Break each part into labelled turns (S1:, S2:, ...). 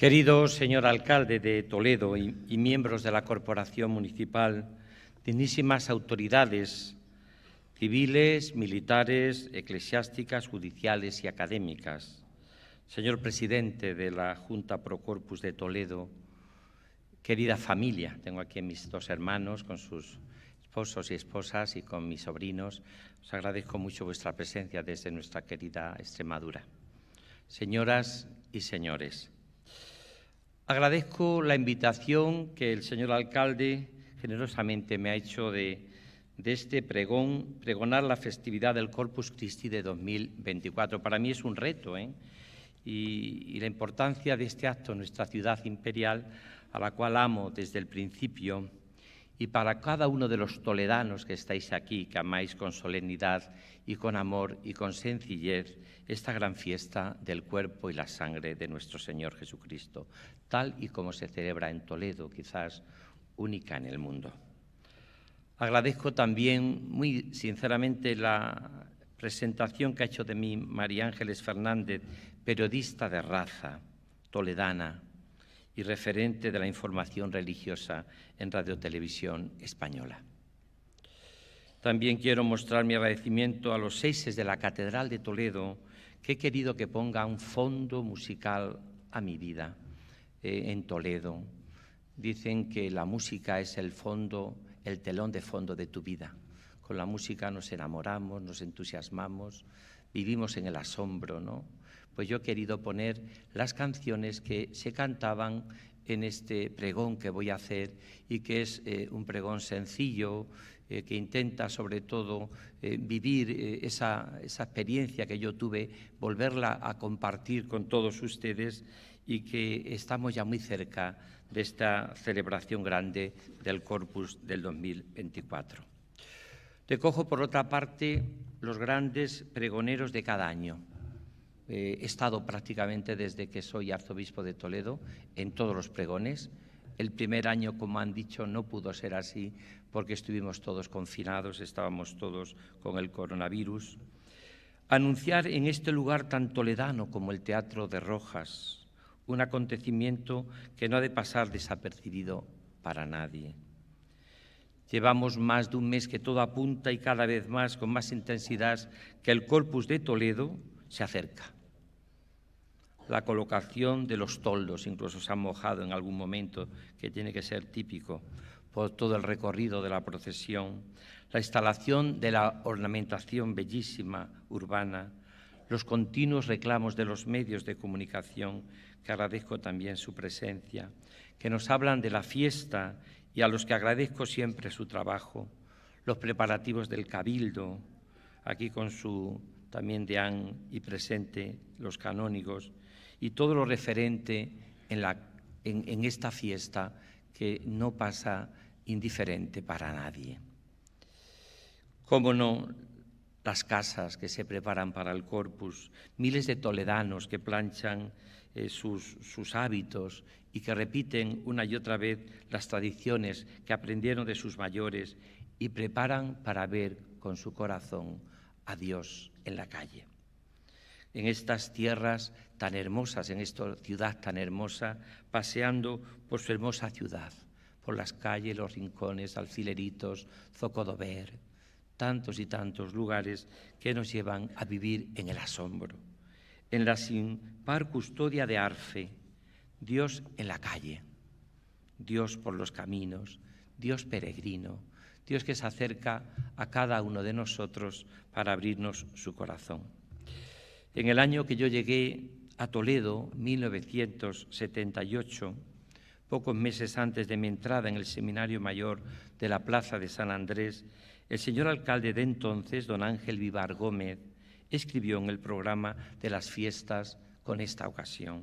S1: Querido señor alcalde de Toledo y, miembros de la Corporación Municipal, dignísimas autoridades civiles, militares, eclesiásticas, judiciales y académicas, señor presidente de la Junta Procorpus de Toledo, querida familia, tengo aquí mis dos hermanos con sus esposos y esposas y con mis sobrinos, os agradezco mucho vuestra presencia desde nuestra querida Extremadura. Señoras y señores, Agradezco la invitación que el señor alcalde generosamente me ha hecho de, este pregón, pregonar la festividad del Corpus Christi de 2024. Para mí es un reto ¿eh? y, y la importancia de este acto en nuestra ciudad imperial, a la cual amo desde el principio y para cada uno de los toledanos que estáis aquí, que amáis con solemnidad y con amor y con sencillez esta gran fiesta del cuerpo y la sangre de nuestro Señor Jesucristo, tal y como se celebra en Toledo, quizás única en el mundo. Agradezco también muy sinceramente la presentación que ha hecho de mí María Ángeles Fernández, periodista de raza, toledana, y referente de la información religiosa en Radiotelevisión Española. También quiero mostrar mi agradecimiento a los seises de la Catedral de Toledo, que he querido que ponga un fondo musical a mi vida eh, en Toledo. Dicen que la música es el fondo, el telón de fondo de tu vida. Con la música nos enamoramos, nos entusiasmamos, vivimos en el asombro, ¿no? pues yo he querido poner las canciones que se cantaban en este pregón que voy a hacer y que es eh, un pregón sencillo, eh, que intenta sobre todo eh, vivir esa, experiencia que yo tuve, volverla a compartir con todos ustedes y que estamos ya muy cerca de esta celebración grande del Corpus del 2024. Te cojo por otra parte, los grandes pregoneros de cada año eh, he estado prácticamente desde que soy arzobispo de Toledo en todos los pregones. El primer año, como han dicho, no pudo ser así porque estuvimos todos confinados, estábamos todos con el coronavirus. Anunciar en este lugar tan toledano como el Teatro de Rojas, un acontecimiento que no ha de pasar desapercibido para nadie. Llevamos más de un mes que todo apunta y cada vez más, con más intensidad, que el corpus de Toledo se acerca la colocación de los toldos, incluso se han mojado en algún momento, que tiene que ser típico por todo el recorrido de la procesión, la instalación de la ornamentación bellísima urbana, los continuos reclamos de los medios de comunicación, que agradezco también su presencia, que nos hablan de la fiesta y a los que agradezco siempre su trabajo, los preparativos del Cabildo, aquí con su también deán y presente los canónigos, y todo lo referente en, esta fiesta que no pasa indiferente para nadie. Cómo no, las casas que se preparan para el corpus, miles de toledanos que planchan eh, sus, sus, hábitos y que repiten una y otra vez las tradiciones que aprendieron de sus mayores y preparan para ver con su corazón a Dios en la calle en estas tierras tan hermosas, en esta ciudad tan hermosa, paseando por su hermosa ciudad, por las calles, los rincones, alfileritos, Zocodover, tantos y tantos lugares que nos llevan a vivir en el asombro. En la sin par custodia de Arfe, Dios en la calle, Dios por los caminos, Dios peregrino, Dios que se acerca a cada uno de nosotros para abrirnos su corazón. En el año que yo llegué a Toledo, 1978, pocos meses antes de mi entrada en el Seminario Mayor de la Plaza de San Andrés, el señor alcalde de entonces, don Ángel Vivar Gómez, escribió en el programa de las fiestas con esta ocasión,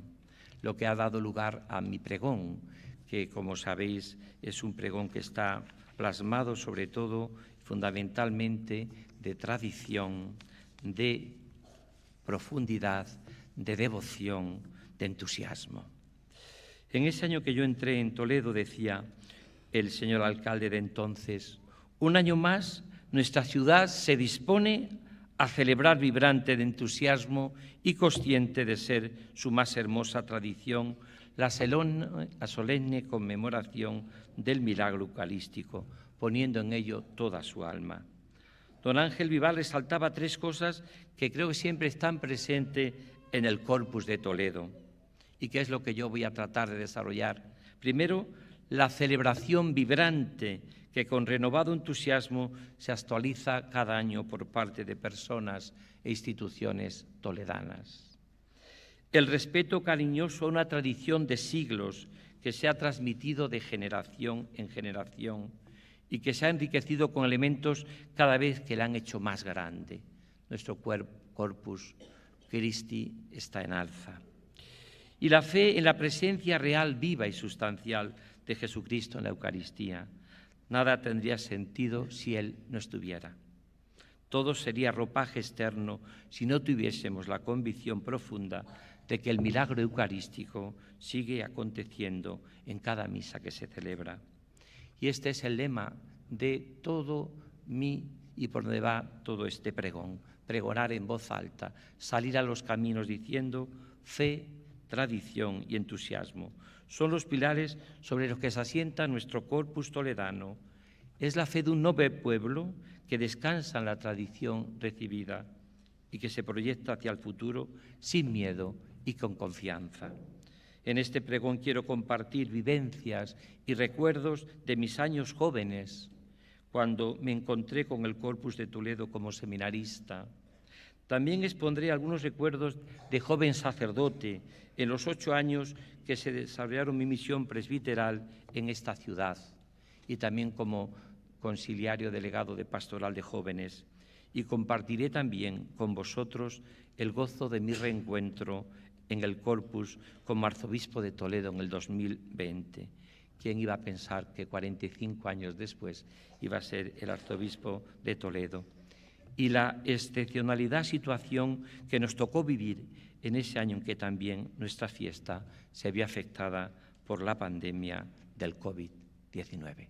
S1: lo que ha dado lugar a mi pregón, que como sabéis es un pregón que está plasmado sobre todo fundamentalmente de tradición, de profundidad, de devoción, de entusiasmo. En ese año que yo entré en Toledo, decía el señor alcalde de entonces, un año más nuestra ciudad se dispone a celebrar vibrante de entusiasmo y consciente de ser su más hermosa tradición, la, solemne conmemoración del milagro eucarístico, poniendo en ello toda su alma don Ángel Vival resaltaba tres cosas que creo que siempre están presentes en el corpus de Toledo y que es lo que yo voy a tratar de desarrollar. Primero, la celebración vibrante que con renovado entusiasmo se actualiza cada año por parte de personas e instituciones toledanas. El respeto cariñoso a una tradición de siglos que se ha transmitido de generación en generación y que se ha enriquecido con elementos cada vez que la han hecho más grande. Nuestro corpus Christi está en alza. Y la fe en la presencia real, viva y sustancial de Jesucristo en la Eucaristía. Nada tendría sentido si Él no estuviera. Todo sería ropaje externo si no tuviésemos la convicción profunda de que el milagro eucarístico sigue aconteciendo en cada misa que se celebra. Y este es el lema de todo mi y por donde va todo este pregón. Pregonar en voz alta, salir a los caminos diciendo fe, tradición y entusiasmo. Son los pilares sobre los que se asienta nuestro corpus toledano. Es la fe de un noble pueblo que descansa en la tradición recibida y que se proyecta hacia el futuro sin miedo y con confianza. En este pregón quiero compartir vivencias y recuerdos de mis años jóvenes, cuando me encontré con el Corpus de Toledo como seminarista. También expondré algunos recuerdos de joven sacerdote en los ocho años que se desarrollaron mi misión presbiteral en esta ciudad y también como conciliario delegado de Pastoral de Jóvenes. Y compartiré también con vosotros el gozo de mi reencuentro en el corpus como arzobispo de Toledo en el 2020. ¿Quién iba a pensar que 45 años después iba a ser el arzobispo de Toledo? Y la excepcionalidad situación que nos tocó vivir en ese año en que también nuestra fiesta se vio afectada por la pandemia del COVID-19.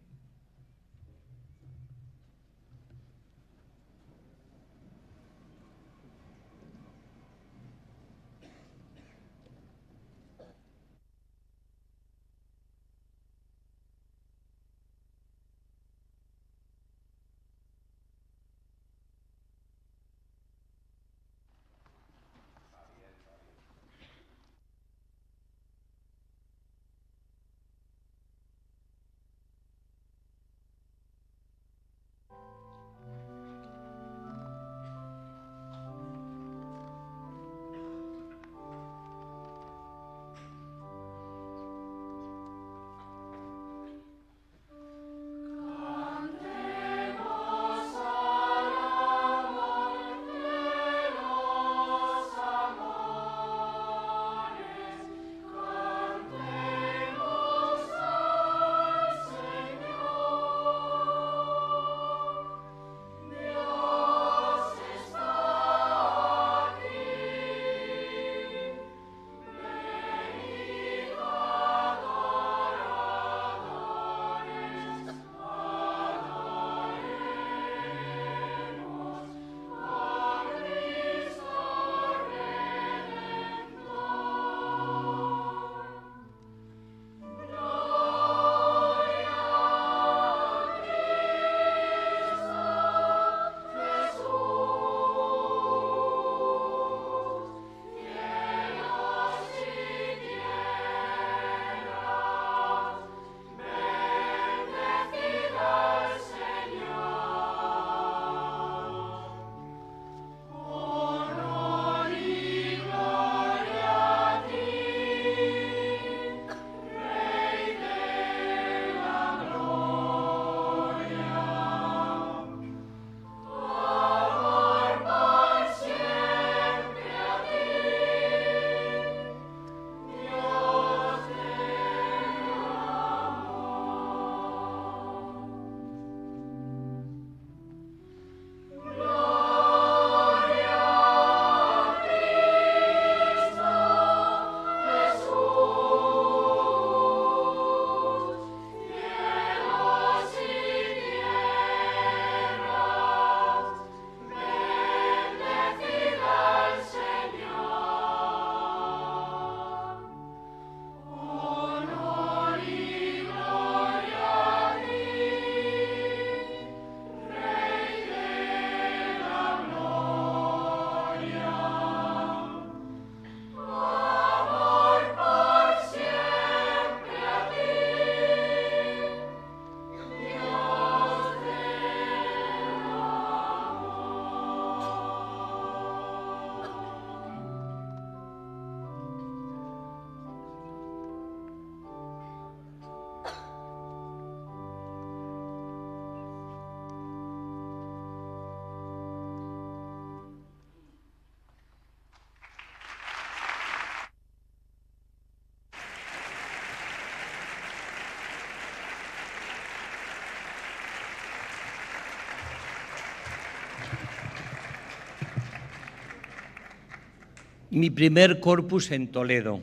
S1: mi primer corpus en Toledo.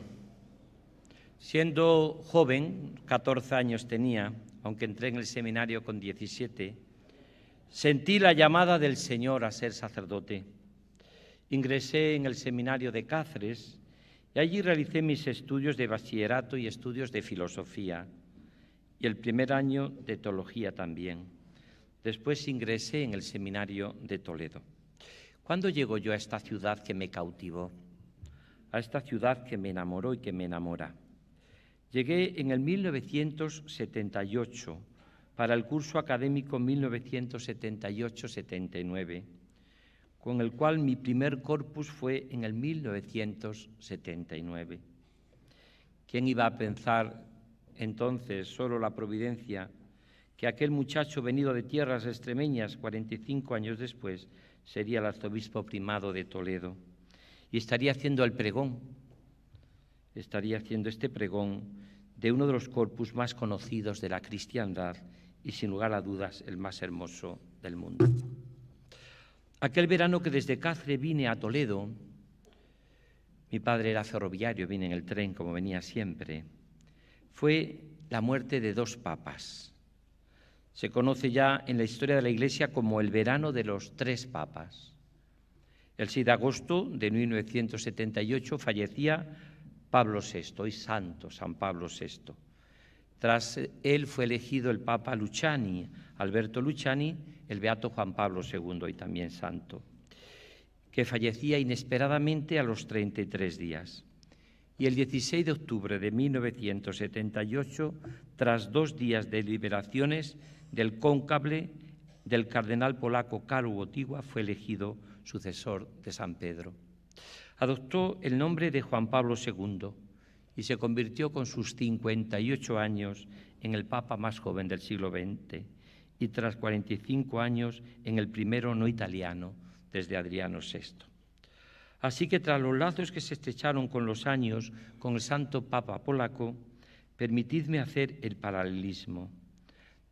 S1: Siendo joven, 14 años tenía, aunque entré en el seminario con 17, sentí la llamada del Señor a ser sacerdote. Ingresé en el seminario de Cáceres y allí realicé mis estudios de bachillerato y estudios de filosofía y el primer año de teología también. Después ingresé en el seminario de Toledo. ¿Cuándo llego yo a esta ciudad que me cautivó? a esta ciudad que me enamoró y que me enamora. Llegué en el 1978 para el curso académico 1978-79, con el cual mi primer corpus fue en el 1979. ¿Quién iba a pensar entonces, solo la providencia, que aquel muchacho venido de tierras extremeñas 45 años después sería el arzobispo primado de Toledo? y estaría haciendo el pregón, estaría haciendo este pregón de uno de los corpus más conocidos de la cristiandad y sin lugar a dudas el más hermoso del mundo. Aquel verano que desde Cáceres vine a Toledo, mi padre era ferroviario, vine en el tren como venía siempre, fue la muerte de dos papas. Se conoce ya en la historia de la Iglesia como el verano de los tres papas. El 6 de agosto de 1978 fallecía Pablo VI, hoy santo, San Pablo VI. Tras él fue elegido el Papa Luciani, Alberto Luciani, el Beato Juan Pablo II, y también santo, que fallecía inesperadamente a los 33 días. Y el 16 de octubre de 1978, tras dos días de liberaciones del cóncable del cardenal polaco Karol Wojtyła, fue elegido sucesor de San Pedro. Adoptó el nombre de Juan Pablo II y se convirtió con sus 58 años en el Papa más joven del siglo XX y tras 45 años en el primero no italiano desde Adriano VI. Así que tras los lazos que se estrecharon con los años con el santo Papa polaco, permitidme hacer el paralelismo.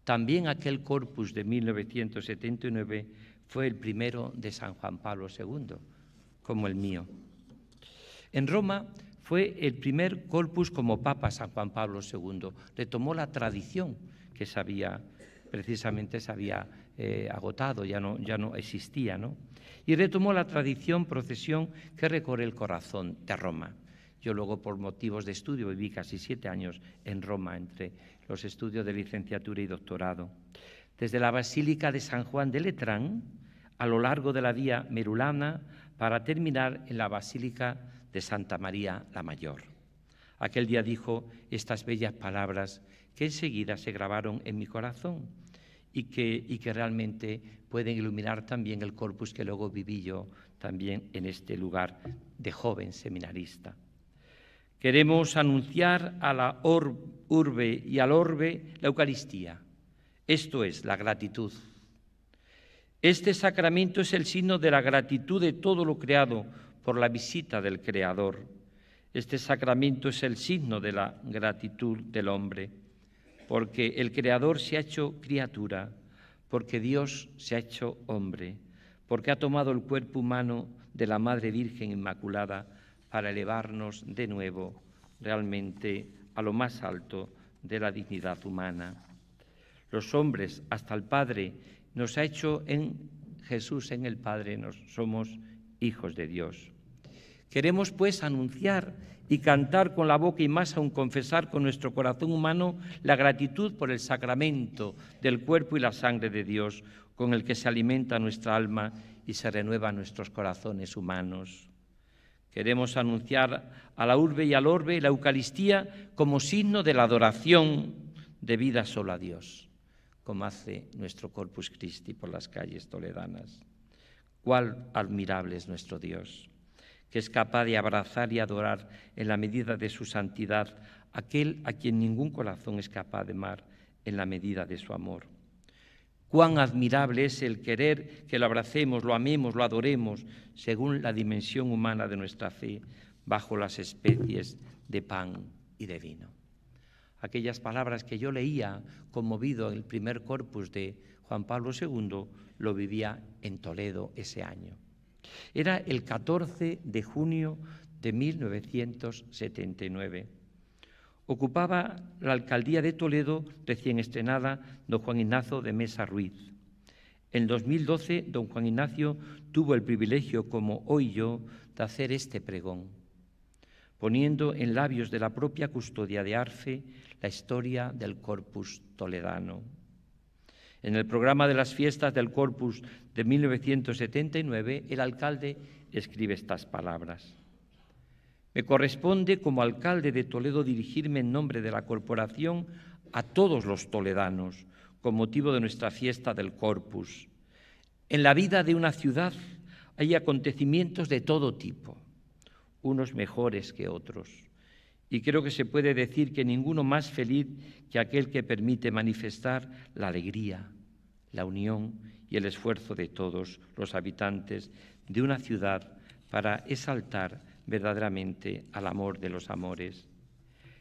S1: También aquel corpus de 1979 fue el primero de San Juan Pablo II, como el mío. En Roma fue el primer corpus como Papa San Juan Pablo II. Retomó la tradición que sabía precisamente se había eh, agotado, ya no, ya no existía. ¿no? Y retomó la tradición procesión que recorre el corazón de Roma. Yo luego, por motivos de estudio, viví casi siete años en Roma, entre los estudios de licenciatura y doctorado desde la Basílica de San Juan de Letrán a lo largo de la vía Merulana para terminar en la Basílica de Santa María la Mayor. Aquel día dijo estas bellas palabras que enseguida se grabaron en mi corazón y que, realmente pueden iluminar también el corpus que luego viví yo también en este lugar de joven seminarista. Queremos anunciar a la urbe y al orbe la Eucaristía, esto es la gratitud. Este sacramento es el signo de la gratitud de todo lo creado por la visita del Creador. Este sacramento es el signo de la gratitud del hombre, porque el Creador se ha hecho criatura, porque Dios se ha hecho hombre, porque ha tomado el cuerpo humano de la Madre Virgen Inmaculada para elevarnos de nuevo realmente a lo más alto de la dignidad humana los hombres hasta el Padre, nos ha hecho en Jesús, en el Padre, nos somos hijos de Dios. Queremos pues anunciar y cantar con la boca y más aún confesar con nuestro corazón humano la gratitud por el sacramento del cuerpo y la sangre de Dios con el que se alimenta nuestra alma y se renueva nuestros corazones humanos. Queremos anunciar a la urbe y al orbe la Eucaristía como signo de la adoración debida solo a Dios como hace nuestro Corpus Christi por las calles toledanas. Cuál admirable es nuestro Dios, que es capaz de abrazar y adorar en la medida de su santidad aquel a quien ningún corazón es capaz de amar en la medida de su amor. Cuán admirable es el querer que lo abracemos, lo amemos, lo adoremos, según la dimensión humana de nuestra fe, bajo las especies de pan y de vino aquellas palabras que yo leía conmovido en el primer corpus de Juan Pablo II, lo vivía en Toledo ese año. Era el 14 de junio de 1979. Ocupaba la alcaldía de Toledo recién estrenada don Juan Ignacio de Mesa Ruiz. En 2012, don Juan Ignacio tuvo el privilegio, como hoy yo, de hacer este pregón, poniendo en labios de la propia custodia de Arfe la historia del Corpus Toledano. En el programa de las fiestas del Corpus de 1979, el alcalde escribe estas palabras. Me corresponde como alcalde de Toledo dirigirme en nombre de la corporación a todos los toledanos con motivo de nuestra fiesta del Corpus. En la vida de una ciudad hay acontecimientos de todo tipo, unos mejores que otros y creo que se puede decir que ninguno más feliz que aquel que permite manifestar la alegría, la unión y el esfuerzo de todos los habitantes de una ciudad para exaltar verdaderamente al amor de los amores.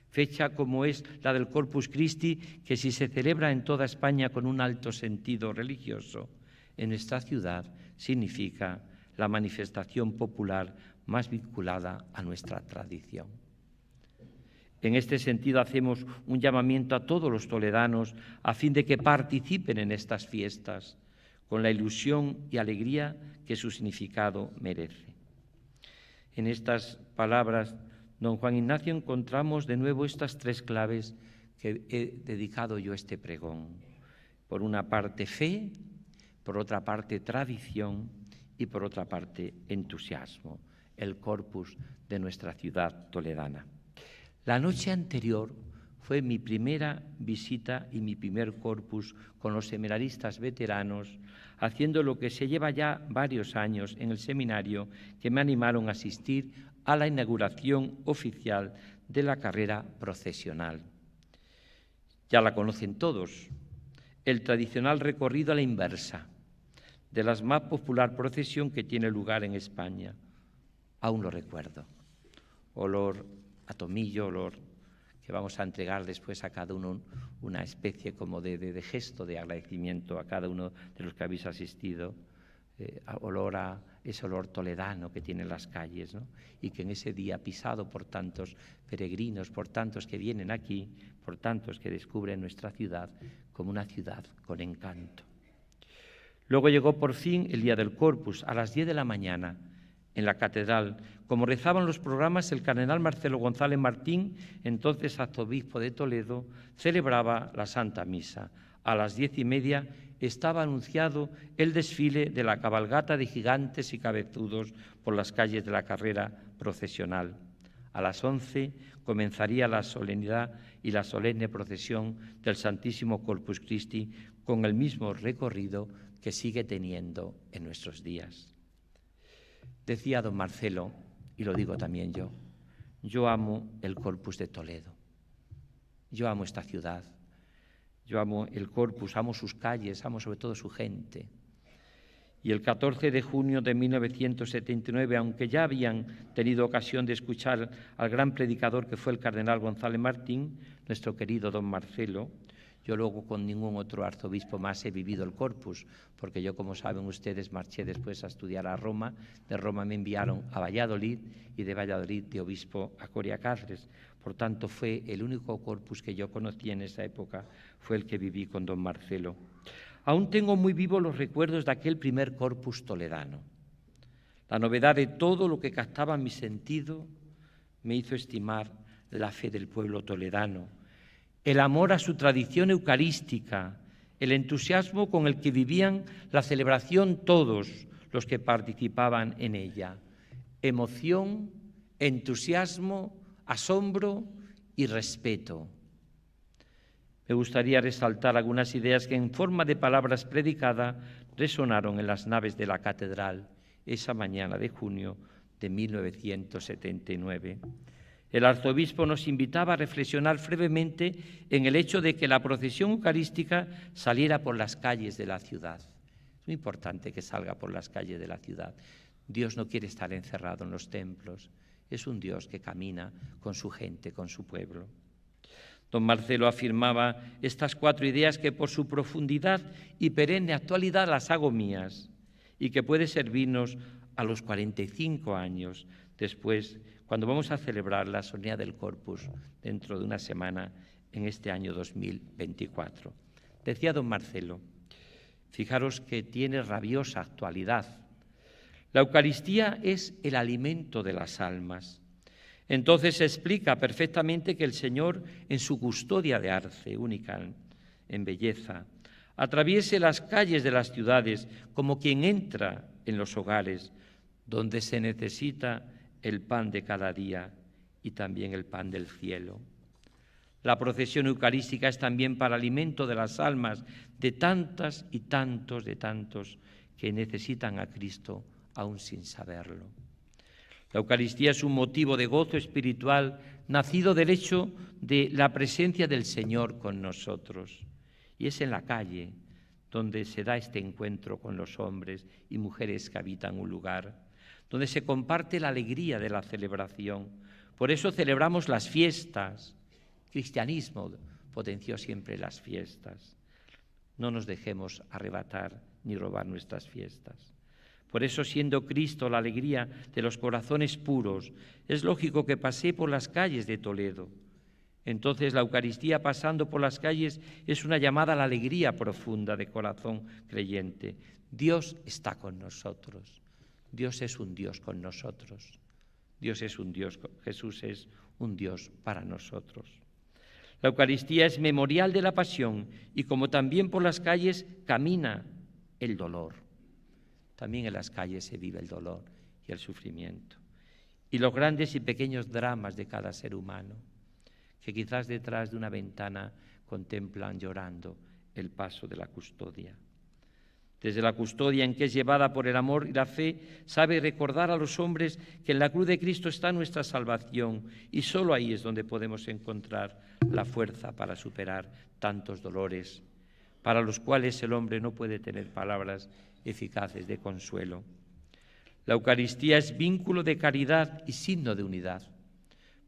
S1: Fecha como es la del Corpus Christi, que si se celebra en toda España con un alto sentido religioso, en esta ciudad significa la manifestación popular más vinculada a nuestra tradición. En este sentido hacemos un llamamiento a todos los toledanos a fin de que participen en estas fiestas con la ilusión y alegría que su significado merece. En estas palabras, don Juan Ignacio, encontramos de nuevo estas tres claves que he dedicado yo a este pregón. Por una parte fe, por otra parte tradición y por otra parte entusiasmo, el corpus de nuestra ciudad toledana. La noche anterior fue mi primera visita y mi primer corpus con los seminaristas veteranos, haciendo lo que se lleva ya varios años en el seminario, que me animaron a asistir a la inauguración oficial de la carrera procesional. Ya la conocen todos, el tradicional recorrido a la inversa de la más popular procesión que tiene lugar en España. Aún lo recuerdo. Olor a tomillo, olor, que vamos a entregar después a cada uno una especie como de, gesto de agradecimiento a cada uno de los que habéis asistido, eh, a olor a ese olor toledano que tienen las calles, y que en ese día pisado por tantos peregrinos, por tantos que vienen aquí, por tantos que descubren nuestra ciudad como una ciudad con encanto. Luego llegó por fin el día del Corpus, a las 10 de la mañana, en la catedral, como rezaban los programas, el cardenal Marcelo González Martín, entonces arzobispo de Toledo, celebraba la Santa Misa. A las diez y media estaba anunciado el desfile de la cabalgata de gigantes y cabezudos por las calles de la carrera procesional. A las once comenzaría la solemnidad y la solemne procesión del Santísimo Corpus Christi con el mismo recorrido que sigue teniendo en nuestros días. Decía don Marcelo, y lo digo también yo, yo amo el corpus de Toledo, yo amo esta ciudad, yo amo el corpus, amo sus calles, amo sobre todo su gente. Y el 14 de junio de 1979, aunque ya habían tenido ocasión de escuchar al gran predicador que fue el cardenal González Martín, nuestro querido don Marcelo, yo luego con ningún otro arzobispo más he vivido el corpus, porque yo, como saben ustedes, marché después a estudiar a Roma, de Roma me enviaron a Valladolid y de Valladolid de obispo a Coria Cáceres. Por tanto, fue el único corpus que yo conocí en esa época, fue el que viví con don Marcelo. Aún tengo muy vivos los recuerdos de aquel primer corpus toledano. La novedad de todo lo que captaba mi sentido me hizo estimar la fe del pueblo toledano el amor a su tradición eucarística, el entusiasmo con el que vivían la celebración todos los que participaban en ella. Emoción, entusiasmo, asombro y respeto. Me gustaría resaltar algunas ideas que en forma de palabras predicadas resonaron en las naves de la catedral esa mañana de junio de 1979. El arzobispo nos invitaba a reflexionar brevemente en el hecho de que la procesión eucarística saliera por las calles de la ciudad. Es muy importante que salga por las calles de la ciudad. Dios no quiere estar encerrado en los templos. Es un Dios que camina con su gente, con su pueblo. Don Marcelo afirmaba estas cuatro ideas que por su profundidad y perenne actualidad las hago mías y que puede servirnos a los 45 años después cuando vamos a celebrar la sonía del Corpus dentro de una semana en este año 2024. Decía don Marcelo, fijaros que tiene rabiosa actualidad. La Eucaristía es el alimento de las almas. Entonces se explica perfectamente que el Señor, en su custodia de arce única en belleza, atraviese las calles de las ciudades como quien entra en los hogares, donde se necesita el pan de cada día y también el pan del cielo. La procesión eucarística es también para alimento de las almas de tantas y tantos de tantos que necesitan a Cristo aún sin saberlo. La Eucaristía es un motivo de gozo espiritual nacido del hecho de la presencia del Señor con nosotros. Y es en la calle donde se da este encuentro con los hombres y mujeres que habitan un lugar donde se comparte la alegría de la celebración. Por eso celebramos las fiestas. cristianismo potenció siempre las fiestas. No nos dejemos arrebatar ni robar nuestras fiestas. Por eso, siendo Cristo la alegría de los corazones puros, es lógico que pasé por las calles de Toledo. Entonces la Eucaristía pasando por las calles es una llamada a la alegría profunda de corazón creyente. Dios está con nosotros. Dios es un Dios con nosotros. Dios es un Dios, Jesús es un Dios para nosotros. La Eucaristía es memorial de la pasión y como también por las calles camina el dolor. También en las calles se vive el dolor y el sufrimiento. Y los grandes y pequeños dramas de cada ser humano, que quizás detrás de una ventana contemplan llorando el paso de la custodia. Desde la custodia en que es llevada por el amor y la fe, sabe recordar a los hombres que en la cruz de Cristo está nuestra salvación y solo ahí es donde podemos encontrar la fuerza para superar tantos dolores, para los cuales el hombre no puede tener palabras eficaces de consuelo. La Eucaristía es vínculo de caridad y signo de unidad.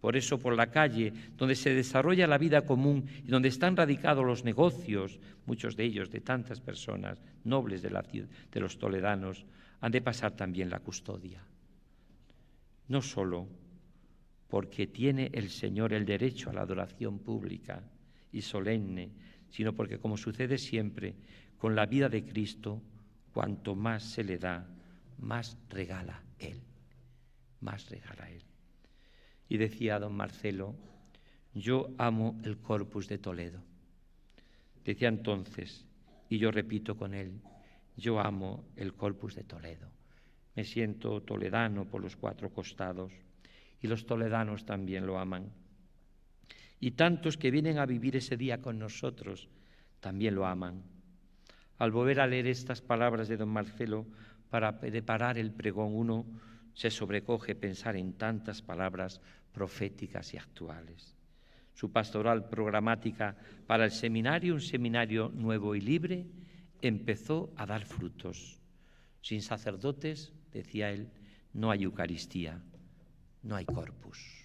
S1: Por eso, por la calle, donde se desarrolla la vida común y donde están radicados los negocios, muchos de ellos de tantas personas nobles de, la, de los toledanos, han de pasar también la custodia. No solo porque tiene el Señor el derecho a la adoración pública y solemne, sino porque, como sucede siempre, con la vida de Cristo, cuanto más se le da, más regala Él, más regala Él y decía don Marcelo, yo amo el corpus de Toledo. Decía entonces, y yo repito con él, yo amo el corpus de Toledo. Me siento toledano por los cuatro costados y los toledanos también lo aman. Y tantos que vienen a vivir ese día con nosotros también lo aman. Al volver a leer estas palabras de don Marcelo para preparar el pregón, uno se sobrecoge pensar en tantas palabras proféticas y actuales. Su pastoral programática para el seminario, un seminario nuevo y libre, empezó a dar frutos. Sin sacerdotes, decía él, no hay Eucaristía, no hay corpus.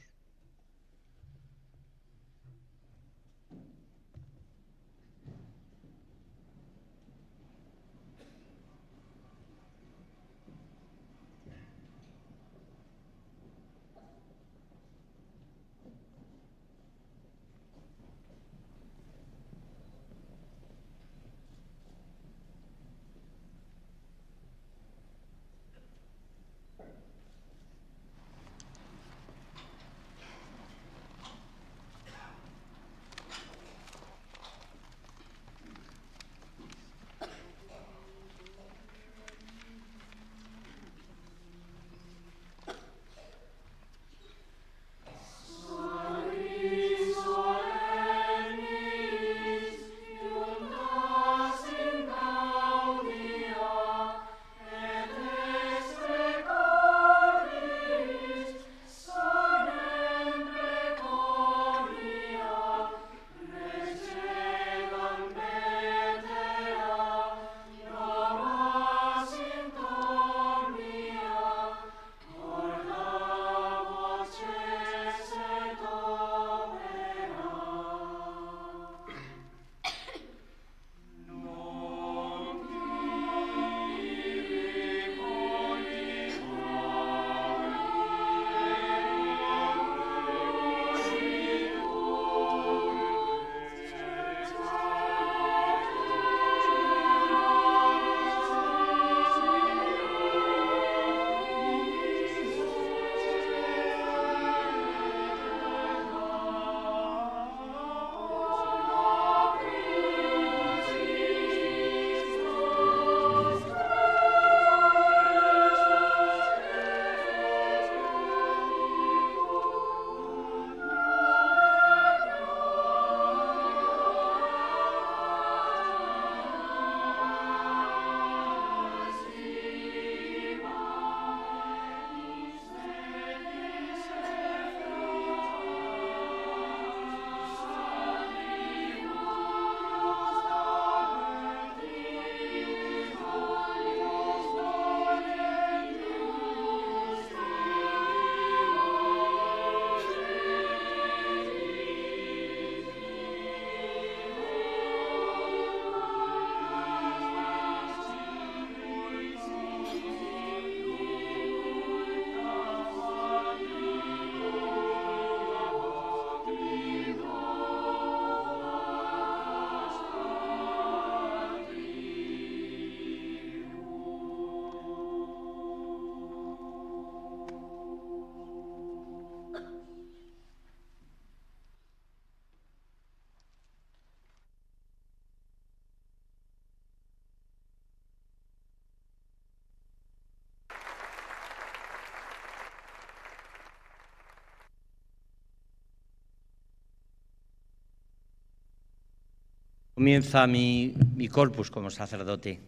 S1: Comienza mi, corpus como sacerdote.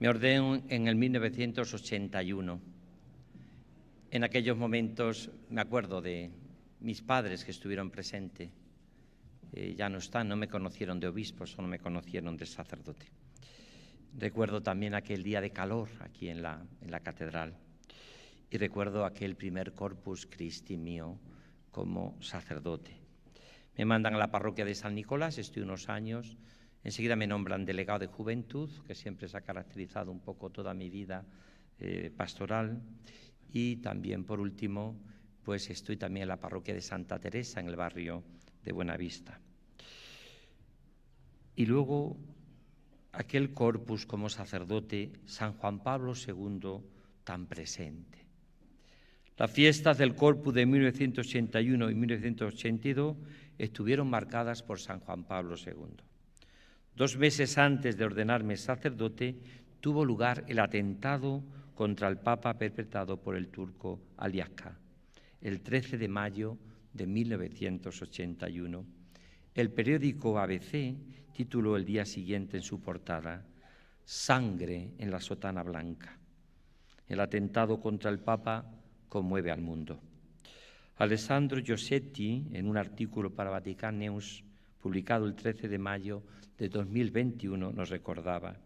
S1: Me ordeno en el 1981. En aquellos momentos me acuerdo de mis padres que estuvieron presentes. Eh, ya no están, no me conocieron de obispo, solo me conocieron de sacerdote. Recuerdo también aquel día de calor aquí en la, en la catedral y recuerdo aquel primer corpus Christi mío como sacerdote. Me mandan a la parroquia de San Nicolás, estoy unos años, enseguida me nombran delegado de juventud, que siempre se ha caracterizado un poco toda mi vida eh, pastoral, y también, por último, pues estoy también en la parroquia de Santa Teresa, en el barrio de Buenavista. Y luego, aquel corpus como sacerdote, San Juan Pablo II, tan presente. Las fiestas del corpus de 1981 y 1982 estuvieron marcadas por San Juan Pablo II. Dos meses antes de ordenarme sacerdote, tuvo lugar el atentado contra el Papa perpetrado por el turco Aliaska, el 13 de mayo de 1981. El periódico ABC tituló el día siguiente en su portada Sangre en la sotana blanca. El atentado contra el Papa conmueve al mundo. Alessandro Giossetti, en un artículo para Vatican News publicado el 13 de mayo de 2021, nos recordaba.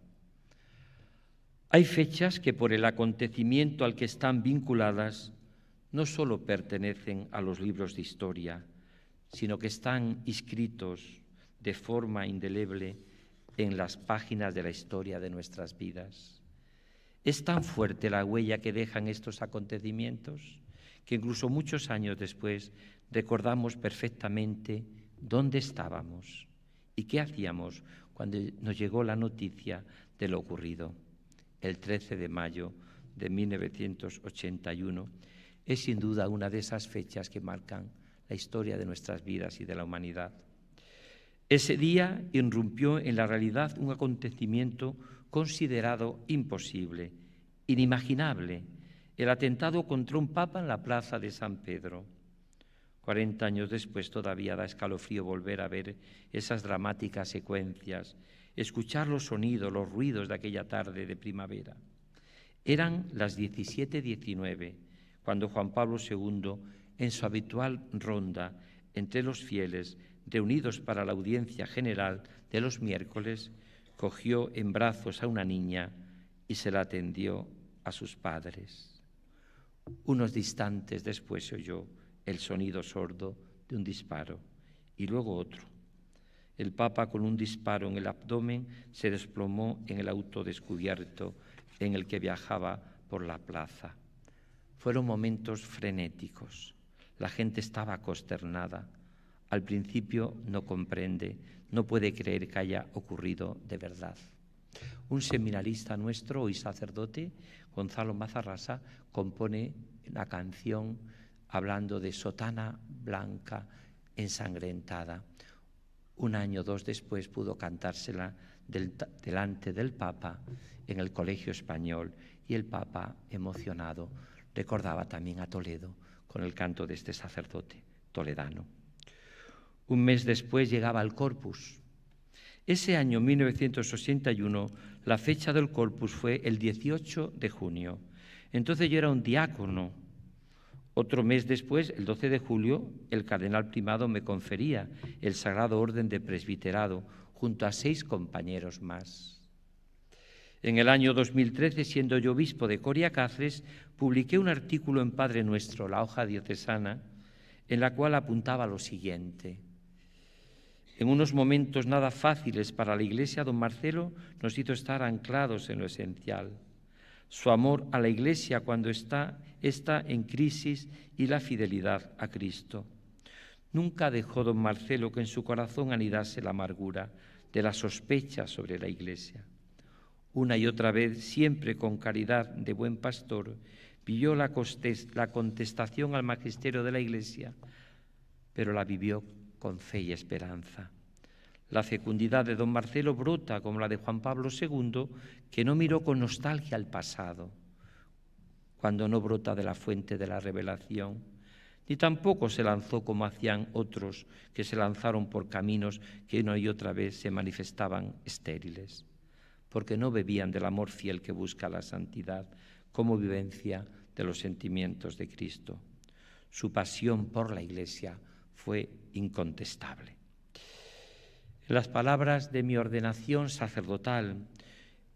S1: Hay fechas que por el acontecimiento al que están vinculadas no solo pertenecen a los libros de historia, sino que están inscritos de forma indeleble en las páginas de la historia de nuestras vidas. ¿Es tan fuerte la huella que dejan estos acontecimientos? que incluso muchos años después recordamos perfectamente dónde estábamos y qué hacíamos cuando nos llegó la noticia de lo ocurrido. El 13 de mayo de 1981 es sin duda una de esas fechas que marcan la historia de nuestras vidas y de la humanidad. Ese día irrumpió en la realidad un acontecimiento considerado imposible, inimaginable el atentado contra un papa en la plaza de San Pedro. Cuarenta años después todavía da escalofrío volver a ver esas dramáticas secuencias, escuchar los sonidos, los ruidos de aquella tarde de primavera. Eran las 17:19 cuando Juan Pablo II, en su habitual ronda entre los fieles, reunidos para la audiencia general de los miércoles, cogió en brazos a una niña y se la atendió a sus padres. Unos distantes después se oyó el sonido sordo de un disparo y luego otro. El Papa, con un disparo en el abdomen, se desplomó en el auto descubierto en el que viajaba por la plaza. Fueron momentos frenéticos. La gente estaba consternada. Al principio no comprende, no puede creer que haya ocurrido de verdad. Un seminarista nuestro y sacerdote, Gonzalo Mazarrasa, compone la canción hablando de sotana blanca ensangrentada. Un año o dos después pudo cantársela delante del Papa en el Colegio Español y el Papa, emocionado, recordaba también a Toledo con el canto de este sacerdote toledano. Un mes después llegaba el Corpus, ese año 1981, la fecha del corpus fue el 18 de junio. Entonces yo era un diácono. Otro mes después, el 12 de julio, el cardenal primado me confería el Sagrado Orden de Presbiterado junto a seis compañeros más. En el año 2013, siendo yo obispo de Coria Cáceres, publiqué un artículo en Padre Nuestro, la hoja diocesana, en la cual apuntaba lo siguiente. En unos momentos nada fáciles para la Iglesia, don Marcelo nos hizo estar anclados en lo esencial. Su amor a la Iglesia cuando está, está en crisis y la fidelidad a Cristo. Nunca dejó don Marcelo que en su corazón anidase la amargura de la sospecha sobre la Iglesia. Una y otra vez, siempre con caridad de buen pastor, vivió la contestación al magisterio de la Iglesia, pero la vivió con fe y esperanza. La fecundidad de don Marcelo brota como la de Juan Pablo II, que no miró con nostalgia al pasado, cuando no brota de la fuente de la revelación, ni tampoco se lanzó como hacían otros que se lanzaron por caminos que una y otra vez se manifestaban estériles, porque no bebían del amor fiel que busca la santidad como vivencia de los sentimientos de Cristo. Su pasión por la Iglesia fue incontestable. Las palabras de mi ordenación sacerdotal,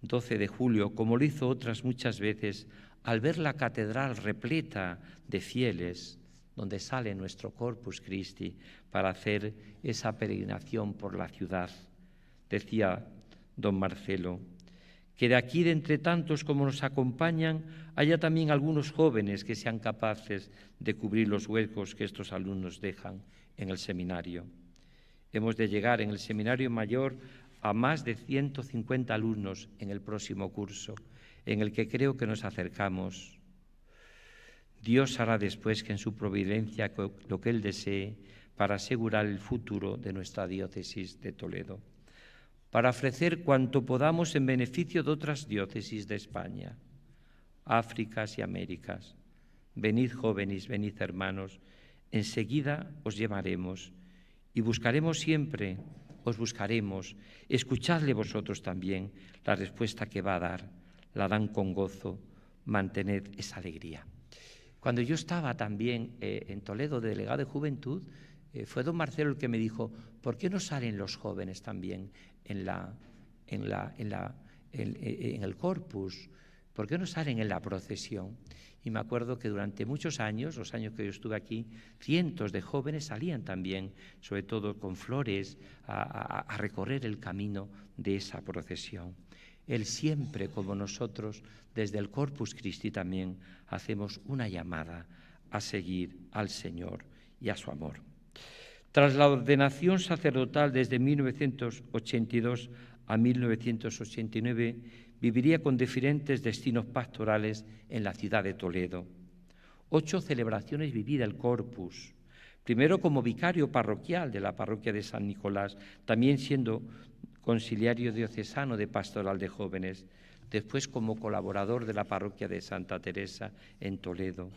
S1: 12 de julio, como lo hizo otras muchas veces, al ver la catedral repleta de fieles, donde sale nuestro Corpus Christi para hacer esa peregrinación por la ciudad, decía don Marcelo, que de aquí de entre tantos como nos acompañan haya también algunos jóvenes que sean capaces de cubrir los huecos que estos alumnos dejan en el seminario. Hemos de llegar en el seminario mayor a más de 150 alumnos en el próximo curso, en el que creo que nos acercamos. Dios hará después que en su providencia lo que Él desee para asegurar el futuro de nuestra diócesis de Toledo para ofrecer cuanto podamos en beneficio de otras diócesis de España, Áfricas y Américas. Venid jóvenes, venid hermanos, enseguida os llevaremos y buscaremos siempre, os buscaremos, escuchadle vosotros también la respuesta que va a dar, la dan con gozo, mantened esa alegría. Cuando yo estaba también eh, en Toledo de delegado de juventud, eh, fue don Marcelo el que me dijo, ¿por qué no salen los jóvenes también en, la, en, la, en, la, en, el corpus? ¿Por qué no salen en la procesión? Y me acuerdo que durante muchos años, los años que yo estuve aquí, cientos de jóvenes salían también, sobre todo con flores, a, a recorrer el camino de esa procesión. Él siempre, como nosotros, desde el Corpus Christi también, hacemos una llamada a seguir al Señor y a su amor. Tras la ordenación sacerdotal desde 1982 a 1989, viviría con diferentes destinos pastorales en la ciudad de Toledo. Ocho celebraciones vivida el Corpus, primero como vicario parroquial de la parroquia de San Nicolás, también siendo conciliario diocesano de pastoral de jóvenes, después como colaborador de la parroquia de Santa Teresa en Toledo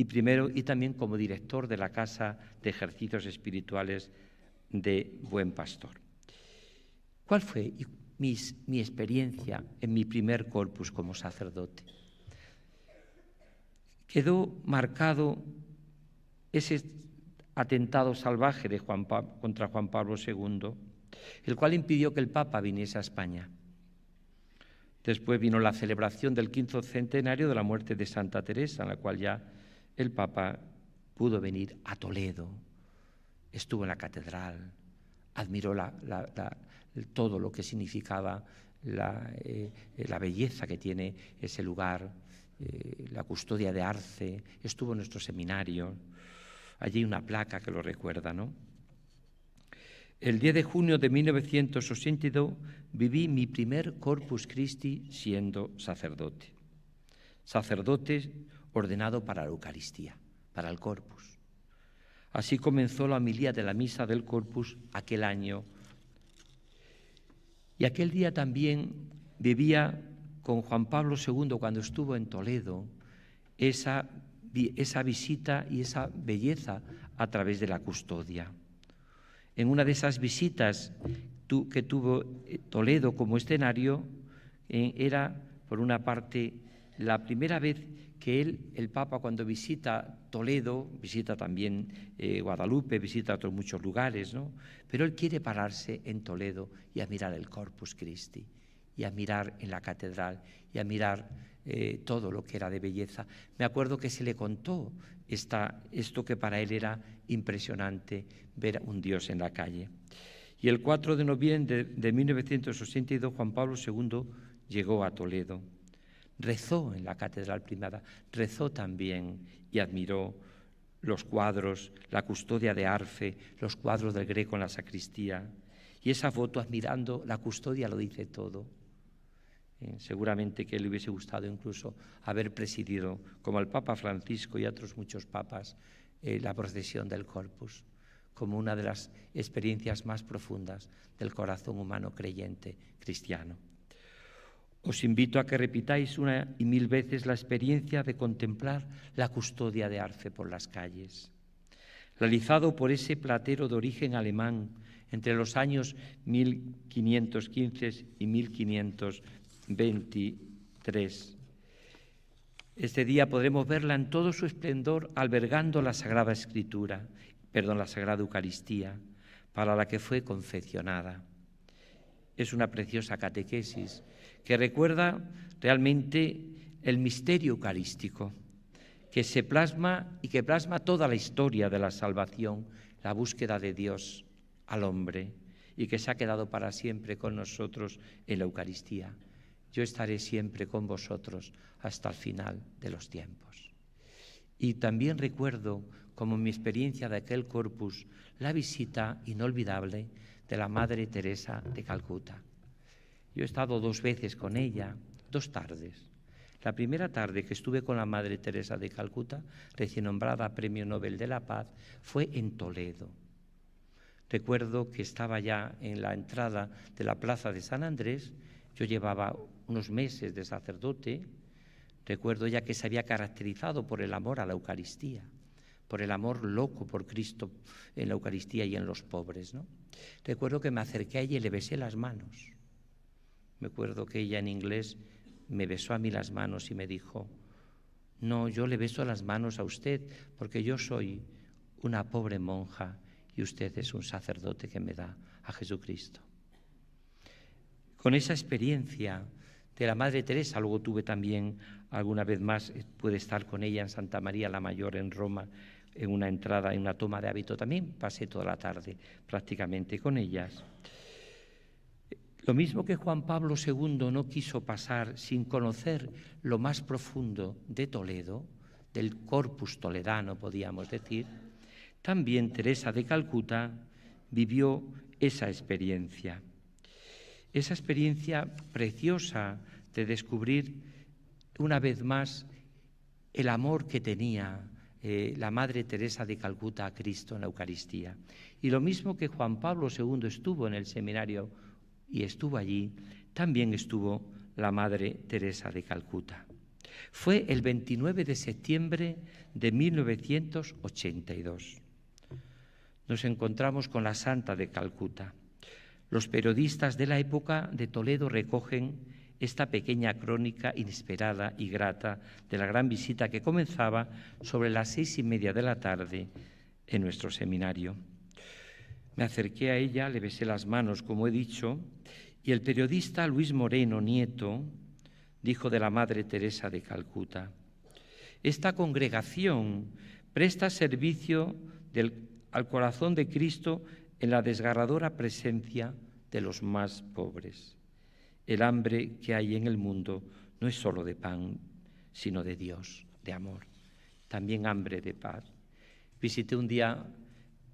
S1: y primero y también como director de la Casa de Ejercicios Espirituales de Buen Pastor. ¿Cuál fue mi experiencia en mi primer corpus como sacerdote? Quedó marcado ese atentado salvaje de Juan contra Juan Pablo II, el cual impidió que el Papa viniese a España. Después vino la celebración del quinto centenario de la muerte de Santa Teresa, en la cual ya el Papa pudo venir a Toledo, estuvo en la catedral, admiró todo lo que significaba eh, la, belleza que tiene ese lugar, eh, la custodia de Arce, estuvo en nuestro seminario. Allí hay una placa que lo recuerda, ¿no? El 10 de junio de 1982 viví mi primer Corpus Christi siendo sacerdote. Sacerdote ordenado para la Eucaristía, para el Corpus. Así comenzó la milía de la misa del Corpus aquel año. Y aquel día también vivía con Juan Pablo II cuando estuvo en Toledo esa, esa visita y esa belleza a través de la custodia. En una de esas visitas que tuvo eh, Toledo como escenario, eh, era, por una parte, la primera vez que él, el Papa, cuando visita Toledo, visita también eh, Guadalupe, visita otros muchos lugares, ¿no? Pero él quiere pararse en Toledo y a mirar el Corpus Christi, y a mirar en la catedral, y a mirar eh, todo lo que era de belleza. Me acuerdo que se le contó esta, esto que para él era impresionante, ver un Dios en la calle. Y el 4 de noviembre de 1982 Juan Pablo II llegó a Toledo rezó en la catedral primada, rezó también y admiró los cuadros, la custodia de Arfe, los cuadros del Greco en la sacristía. Y esa foto admirando la custodia lo dice todo. Eh, seguramente que le hubiese gustado incluso haber presidido, como el Papa Francisco y otros muchos papas, eh, la procesión del Corpus, como una de las experiencias más profundas del corazón humano creyente cristiano. Os invito a que repitáis una y mil veces la experiencia de contemplar la custodia de Arce por las calles. Realizado por ese platero de origen alemán entre los años 1515 y 1523. Este día podremos verla en todo su esplendor albergando la Sagrada Escritura, perdón, la Sagrada Eucaristía, para la que fue confeccionada. Es una preciosa catequesis que recuerda realmente el misterio eucarístico, que se plasma y que plasma toda la historia de la salvación, la búsqueda de Dios al hombre y que se ha quedado para siempre con nosotros en la Eucaristía. Yo estaré siempre con vosotros hasta el final de los tiempos. Y también recuerdo, como mi experiencia de aquel corpus, la visita inolvidable de la Madre Teresa de Calcuta yo he estado dos veces con ella, dos tardes. La primera tarde que estuve con la Madre Teresa de Calcuta, recién nombrada Premio Nobel de la Paz, fue en Toledo. Recuerdo que estaba ya en la entrada de la Plaza de San Andrés, yo llevaba unos meses de sacerdote, recuerdo ya que se había caracterizado por el amor a la Eucaristía, por el amor loco por Cristo en la Eucaristía y en los pobres. Recuerdo que me acerqué a ella y le besé las manos. Me acuerdo que ella en inglés me besó a mí las manos y me dijo, no, yo le beso las manos a usted porque yo soy una pobre monja y usted es un sacerdote que me da a Jesucristo. Con esa experiencia de la Madre Teresa, luego tuve también alguna vez más, eh, pude estar con ella en Santa María la Mayor en Roma, en una entrada, en una toma de hábito también, pasé toda la tarde prácticamente con ellas. Lo mismo que Juan Pablo II no quiso pasar sin conocer lo más profundo de Toledo, del corpus toledano, podíamos decir, también Teresa de Calcuta vivió esa experiencia. Esa experiencia preciosa de descubrir una vez más el amor que tenía eh, la Madre Teresa de Calcuta a Cristo en la Eucaristía. Y lo mismo que Juan Pablo II estuvo en el seminario y estuvo allí, también estuvo la Madre Teresa de Calcuta. Fue el 29 de septiembre de 1982. Nos encontramos con la Santa de Calcuta. Los periodistas de la época de Toledo recogen esta pequeña crónica inesperada y grata de la gran visita que comenzaba sobre las seis y media de la tarde en nuestro seminario. Me acerqué a ella, le besé las manos, como he dicho, y el periodista Luis Moreno Nieto dijo de la Madre Teresa de Calcuta, esta congregación presta servicio al corazón de Cristo en la desgarradora presencia de los más pobres. El hambre que hay en el mundo no es solo de pan, sino de Dios, de amor, también hambre de paz. Visité un día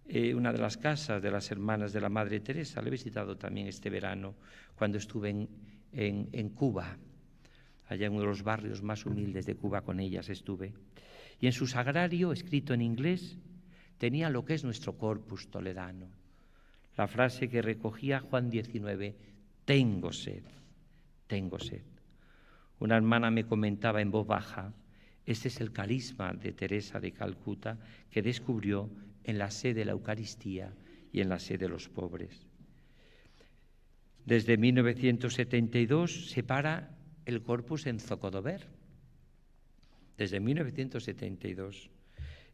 S1: eh, una de las casas de las hermanas de la Madre Teresa. La he visitado también este verano cuando estuve en, Cuba, allá en uno de los barrios más humildes de Cuba con ellas estuve. Y en su sagrario, escrito en inglés, tenía lo que es nuestro corpus toledano. La frase que recogía Juan 19, tengo sed, tengo sed. Una hermana me comentaba en voz baja, este es el carisma de Teresa de Calcuta que descubrió en la sede de la Eucaristía y en la sede de los pobres. Desde 1972 para el corpus en Zocodover. Desde 1972.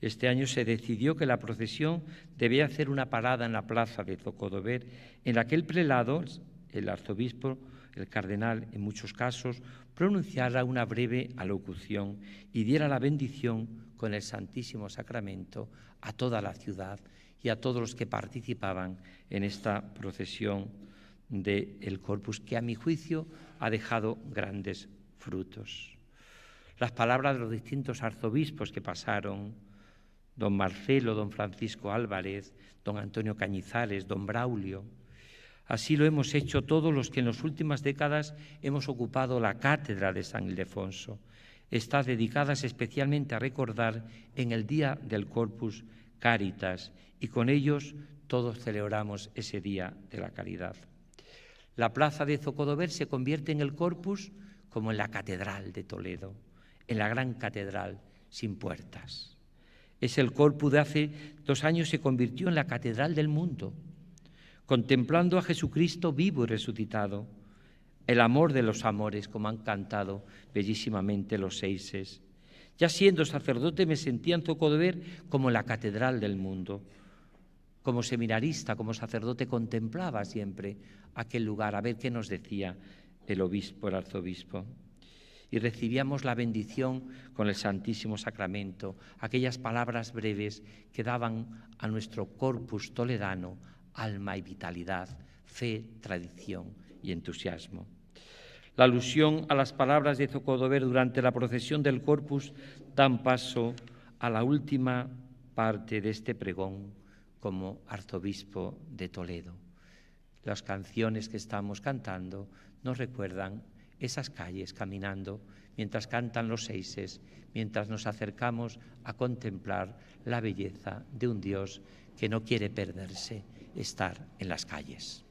S1: Este año se decidió que la procesión debía hacer una parada en la plaza de Zocodover, en la que el prelado, el arzobispo, el cardenal, en muchos casos, pronunciara una breve alocución y diera la bendición con el Santísimo Sacramento a toda la ciudad y a todos los que participaban en esta procesión del corpus, que a mi juicio ha dejado grandes frutos. Las palabras de los distintos arzobispos que pasaron, don Marcelo, don Francisco Álvarez, don Antonio Cañizares, don Braulio, Así lo hemos hecho todos los que en las últimas décadas hemos ocupado la cátedra de San Ildefonso, está dedicadas especialmente a recordar en el día del Corpus Caritas y con ellos todos celebramos ese día de la caridad. La plaza de Zocodover se convierte en el Corpus como en la catedral de Toledo, en la gran catedral sin puertas. Es el Corpus de hace dos años se convirtió en la catedral del mundo, contemplando a Jesucristo vivo y resucitado el amor de los amores, como han cantado bellísimamente los seises. Ya siendo sacerdote me sentía en toco de ver como la catedral del mundo. Como seminarista, como sacerdote contemplaba siempre aquel lugar, a ver qué nos decía el obispo, el arzobispo. Y recibíamos la bendición con el Santísimo Sacramento, aquellas palabras breves que daban a nuestro corpus toledano alma y vitalidad, fe, tradición, y entusiasmo. La alusión a las palabras de Zocodover durante la procesión del Corpus dan paso a la última parte de este pregón como arzobispo de Toledo. Las canciones que estamos cantando nos recuerdan esas calles caminando mientras cantan los seises, mientras nos acercamos a contemplar la belleza de un Dios que no quiere perderse estar en las calles.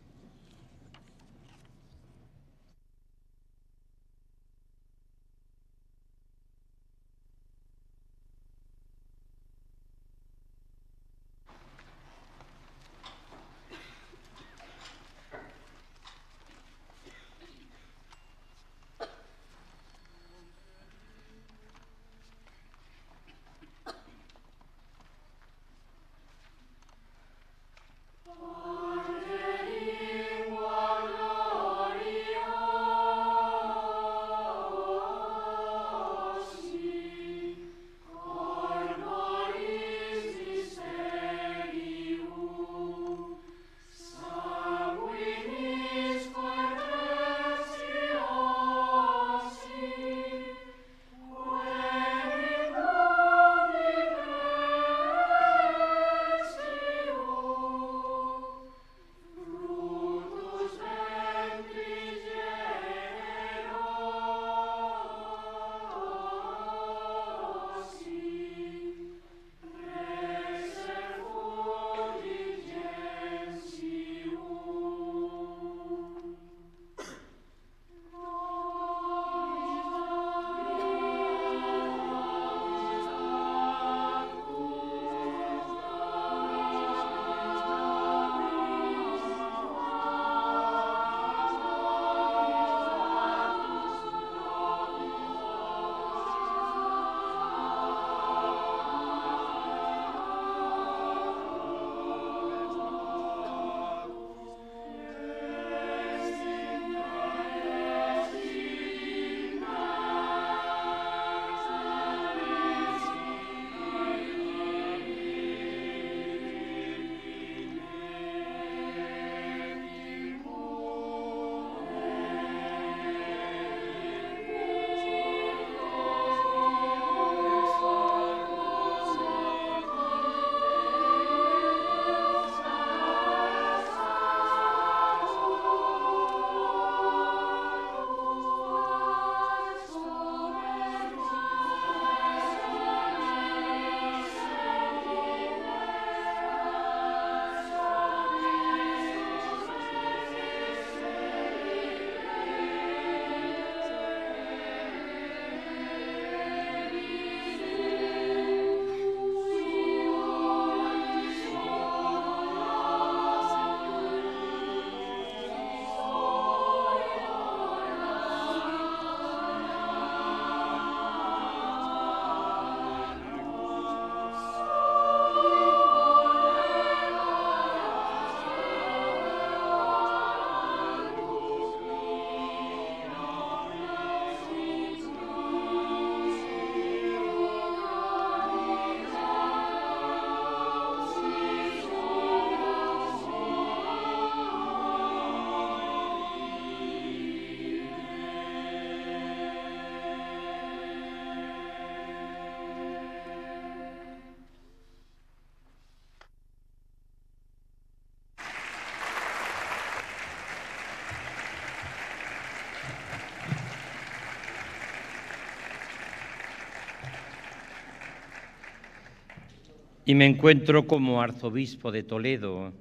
S1: y me encuentro como arzobispo de Toledo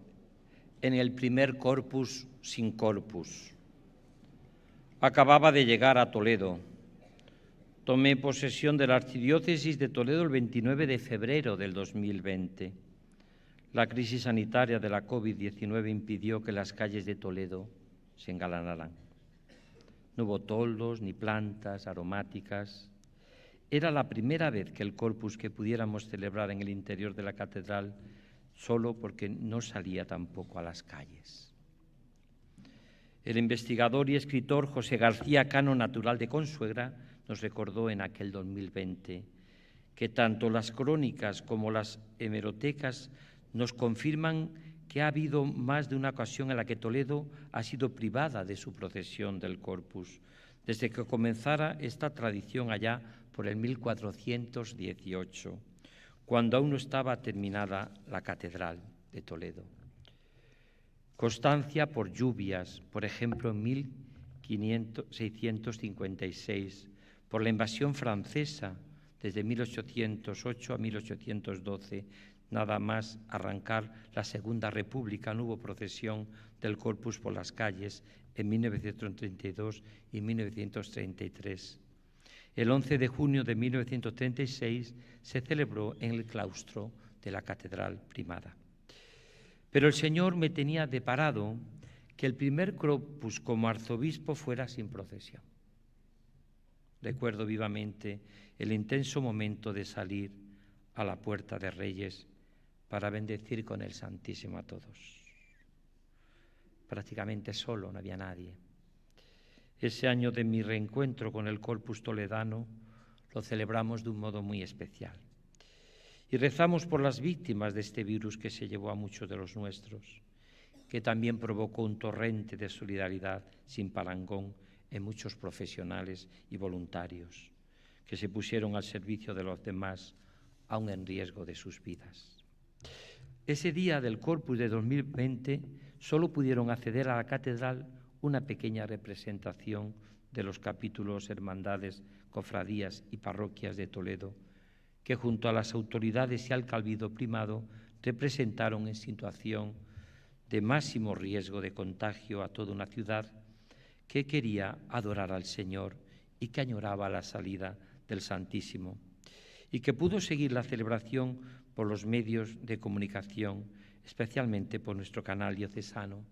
S1: en el primer corpus sin corpus. Acababa de llegar a Toledo. Tomé posesión de la Archidiócesis de Toledo el 29 de febrero del 2020. La crisis sanitaria de la COVID-19 impidió que las calles de Toledo se engalanaran. No hubo toldos ni plantas aromáticas, era la primera vez que el corpus que pudiéramos celebrar en el interior de la catedral, solo porque no salía tampoco a las calles. El investigador y escritor José García Cano, natural de Consuegra, nos recordó en aquel 2020 que tanto las crónicas como las hemerotecas nos confirman que ha habido más de una ocasión en la que Toledo ha sido privada de su procesión del corpus, desde que comenzara esta tradición allá por el 1418, cuando aún no estaba terminada la Catedral de Toledo. Constancia por lluvias, por ejemplo, en 1656, por la invasión francesa desde 1808 a 1812, nada más arrancar la Segunda República, no hubo procesión del corpus por las calles en 1932 y 1933. El 11 de junio de 1936 se celebró en el claustro de la Catedral Primada. Pero el Señor me tenía deparado que el primer cropus como arzobispo fuera sin procesión. Recuerdo vivamente el intenso momento de salir a la puerta de Reyes para bendecir con el Santísimo a todos. Prácticamente solo, no había nadie. Ese año de mi reencuentro con el Corpus Toledano lo celebramos de un modo muy especial. Y rezamos por las víctimas de este virus que se llevó a muchos de los nuestros, que también provocó un torrente de solidaridad sin parangón en muchos profesionales y voluntarios que se pusieron al servicio de los demás, aún en riesgo de sus vidas. Ese día del Corpus de 2020 solo pudieron acceder a la catedral una pequeña representación de los capítulos, hermandades, cofradías y parroquias de Toledo, que junto a las autoridades y al calvido primado representaron en situación de máximo riesgo de contagio a toda una ciudad que quería adorar al Señor y que añoraba la salida del Santísimo, y que pudo seguir la celebración por los medios de comunicación, especialmente por nuestro canal diocesano,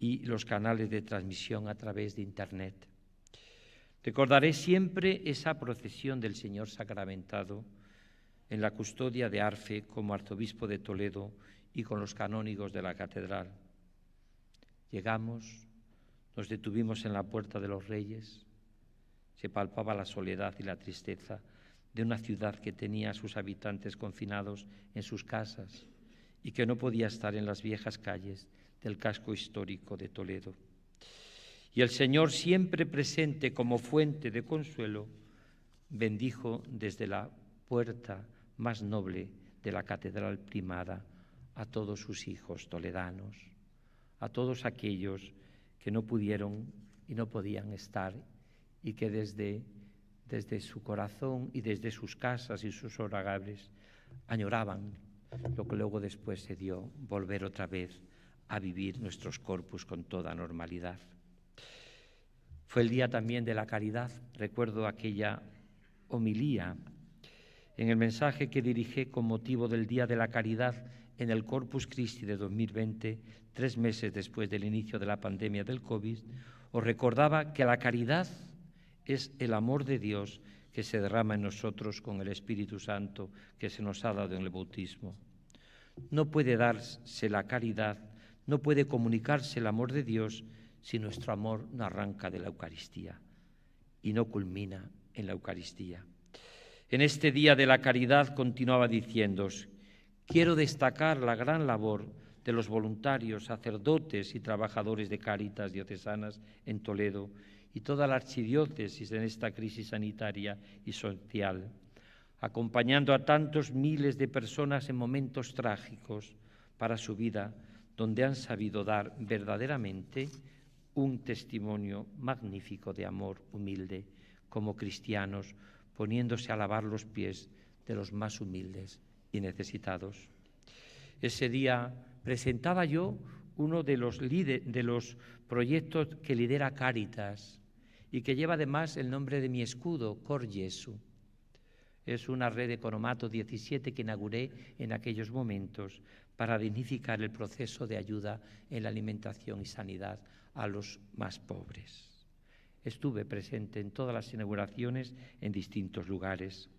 S1: y los canales de transmisión a través de Internet. Recordaré siempre esa procesión del Señor sacramentado en la custodia de Arfe como arzobispo de Toledo y con los canónigos de la catedral. Llegamos, nos detuvimos en la puerta de los reyes, se palpaba la soledad y la tristeza de una ciudad que tenía a sus habitantes confinados en sus casas y que no podía estar en las viejas calles del casco histórico de Toledo. Y el Señor, siempre presente como fuente de consuelo, bendijo desde la puerta más noble de la catedral primada a todos sus hijos toledanos, a todos aquellos que no pudieron y no podían estar y que desde, desde su corazón y desde sus casas y sus oragables añoraban lo que luego después se dio volver otra vez a vivir nuestros corpus con toda normalidad. Fue el día también de la caridad. Recuerdo aquella homilía en el mensaje que dirigí con motivo del Día de la Caridad en el Corpus Christi de 2020, tres meses después del inicio de la pandemia del COVID, os recordaba que la caridad es el amor de Dios que se derrama en nosotros con el Espíritu Santo que se nos ha dado en el bautismo. No puede darse la caridad no puede comunicarse el amor de Dios si nuestro amor no arranca de la Eucaristía y no culmina en la Eucaristía. En este Día de la Caridad continuaba diciendo, quiero destacar la gran labor de los voluntarios, sacerdotes y trabajadores de Caritas diocesanas en Toledo y toda la archidiócesis en esta crisis sanitaria y social, acompañando a tantos miles de personas en momentos trágicos para su vida, donde han sabido dar verdaderamente un testimonio magnífico de amor humilde como cristianos, poniéndose a lavar los pies de los más humildes y necesitados. Ese día presentaba yo uno de los, proyectos que lidera Cáritas y que lleva además el nombre de mi escudo, Cor Jesu. Es una red de Coromato 17 que inauguré en aquellos momentos para dignificar el proceso de ayuda en la alimentación y sanidad a los más pobres. Estuve presente en todas las inauguraciones en distintos lugares,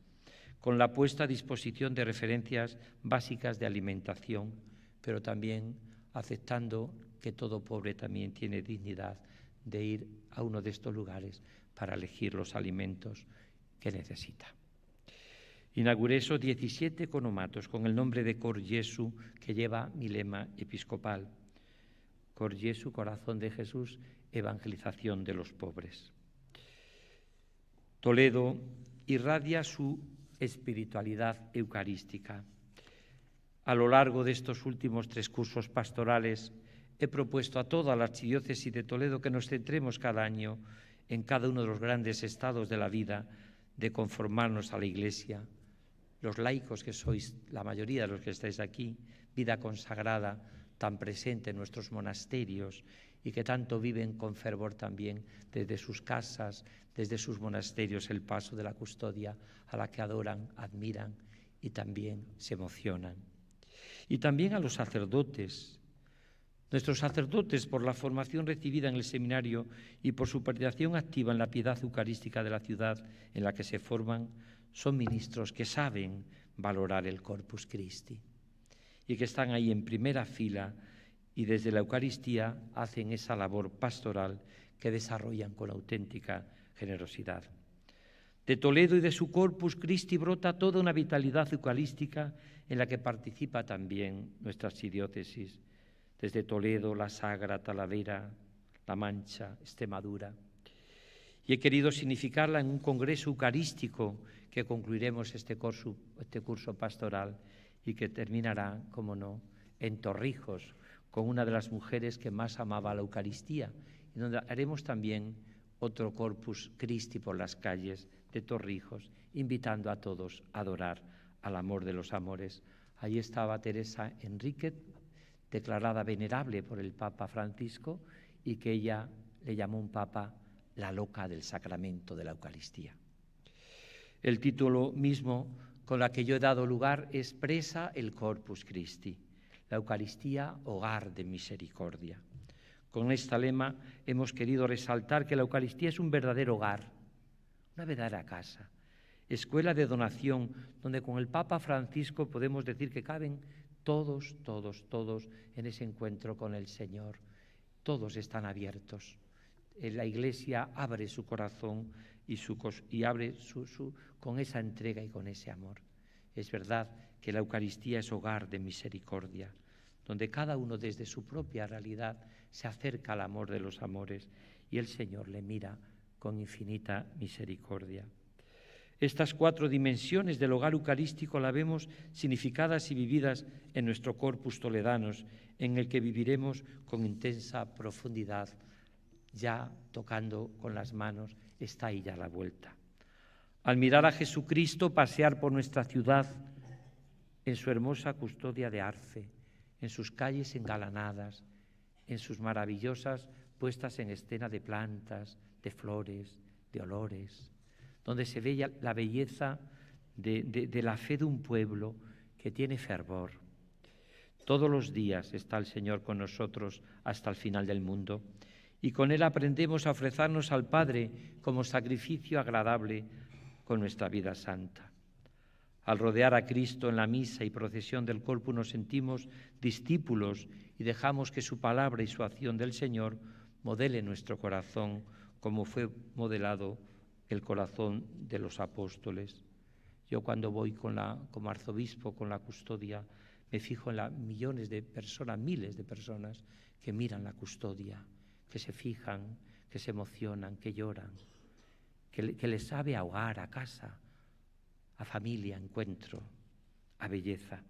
S1: con la puesta a disposición de referencias básicas de alimentación, pero también aceptando que todo pobre también tiene dignidad de ir a uno de estos lugares para elegir los alimentos que necesita. Inauguré esos 17 conomatos con el nombre de Cor Jesu, que lleva mi lema episcopal. Cor Jesu, corazón de Jesús, evangelización de los pobres. Toledo irradia su espiritualidad eucarística. A lo largo de estos últimos tres cursos pastorales he propuesto a toda la Archidiócesis de Toledo que nos centremos cada año en cada uno de los grandes estados de la vida, de conformarnos a la Iglesia, los laicos que sois, la mayoría de los que estáis aquí, vida consagrada tan presente en nuestros monasterios y que tanto viven con fervor también desde sus casas, desde sus monasterios, el paso de la custodia a la que adoran, admiran y también se emocionan. Y también a los sacerdotes. Nuestros sacerdotes, por la formación recibida en el seminario y por su participación activa en la piedad eucarística de la ciudad en la que se forman, son ministros que saben valorar el Corpus Christi y que están ahí en primera fila y desde la Eucaristía hacen esa labor pastoral que desarrollan con auténtica generosidad. De Toledo y de su Corpus Christi brota toda una vitalidad eucarística en la que participa también nuestras idiótesis desde Toledo, La Sagra, Talavera, La Mancha, Estemadura. Y he querido significarla en un congreso eucarístico que concluiremos este curso, este curso pastoral y que terminará, como no, en Torrijos, con una de las mujeres que más amaba la Eucaristía, y donde haremos también otro Corpus Christi por las calles de Torrijos, invitando a todos a adorar al amor de los amores. ahí estaba Teresa Enríquez, declarada venerable por el Papa Francisco, y que ella le llamó un Papa la loca del sacramento de la Eucaristía. El título mismo con la que yo he dado lugar expresa el Corpus Christi, la Eucaristía, hogar de misericordia. Con esta lema hemos querido resaltar que la Eucaristía es un verdadero hogar, una verdadera casa, escuela de donación, donde con el Papa Francisco podemos decir que caben todos, todos, todos en ese encuentro con el Señor. Todos están abiertos. Eh, la Iglesia abre su corazón y, abre con esa entrega y con ese amor. Es verdad que la Eucaristía es hogar de misericordia, donde cada uno desde su propia realidad se acerca al amor de los amores y el Señor le mira con infinita misericordia. Estas cuatro dimensiones del hogar eucarístico la vemos significadas y vividas en nuestro corpus toledanos, en el que viviremos con intensa profundidad, ya tocando con las manos está ahí ya la vuelta. Al mirar a Jesucristo pasear por nuestra ciudad, en su hermosa custodia de arce, en sus calles engalanadas, en sus maravillosas puestas en escena de plantas, de flores, de olores, donde se ve la belleza de la fe de un pueblo que tiene fervor. Todos los días está el Señor con nosotros hasta el final del mundo y con él aprendemos a ofrecernos al Padre como sacrificio agradable con nuestra vida santa. Al rodear a Cristo en la misa y procesión del cuerpo nos sentimos discípulos y dejamos que su palabra y su acción del Señor modele nuestro corazón como fue modelado el corazón de los apóstoles. Yo cuando voy con la, como arzobispo con la custodia me fijo en las millones de personas, miles de personas que miran la custodia, que se fijan, que se emocionan, que lloran, que, les sabe ahogar a casa, a familia, encuentro, a belleza.